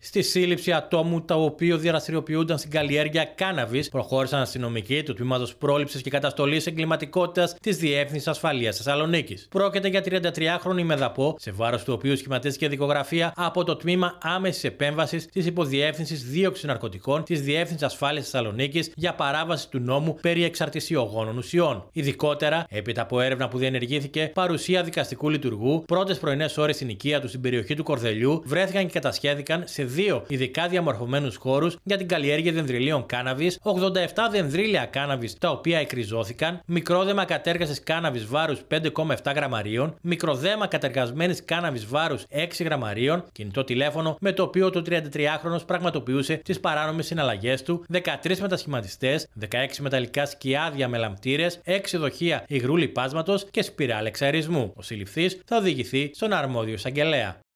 Στη σύλληψη ατόμου τα οποία διαδραστηριοποιούνταν στην καλλιέργεια κάναβη, προχώρησαν αστυνομικοί του τμήματος πρόληψης και καταστολής εγκληματικότητας της Διεύθυνσης Ασφαλείας Θεσσαλονίκης. Πρόκειται για 33χρονη μεδαπό, σε βάρος του οποίου σχηματίστηκε δικογραφία από το τμήμα άμεσης επέμβασης της Υποδιεύθυνσης Δίωξης Ναρκωτικών της Διεύθυνσης Ασφάλειας Θεσσαλονίκης για παράβαση του νόμου περί εξαρτησιογόνων ουσιών. Ειδικότερα, έπειτα από έρευνα που διενεργήθηκε, παρουσία δικαστικού λειτουργού, πρώτες πρωινές ώρες στην οικία του στην περιοχή του Κορδελιού βρέθηκαν και κατασχέθηκαν σε 2 ειδικά διαμορφωμένους χώρους για την καλλιέργεια δενδρυλίων κάναβης, 87 δενδρύλια κάναβης τα οποία εκριζώθηκαν, μικρόδεμα κατέργασης κάναβης βάρους 5,7 γραμμαρίων, μικροδέμα κατεργασμένης κάναβης βάρους 6 γραμμαρίων, κινητό τηλέφωνο με το οποίο το 33χρονο πραγματοποιούσε τις παράνομες συναλλαγές του, 13 μετασχηματιστέ, 16 μεταλλικά σκιάδια με λαμπτήρες, 6 δοχεία υγρού λιπάσματος και σπιράλ λεξαρισμού. Ο συλληφθής θα οδηγηθεί στον αρμόδιο εισαγγελέα.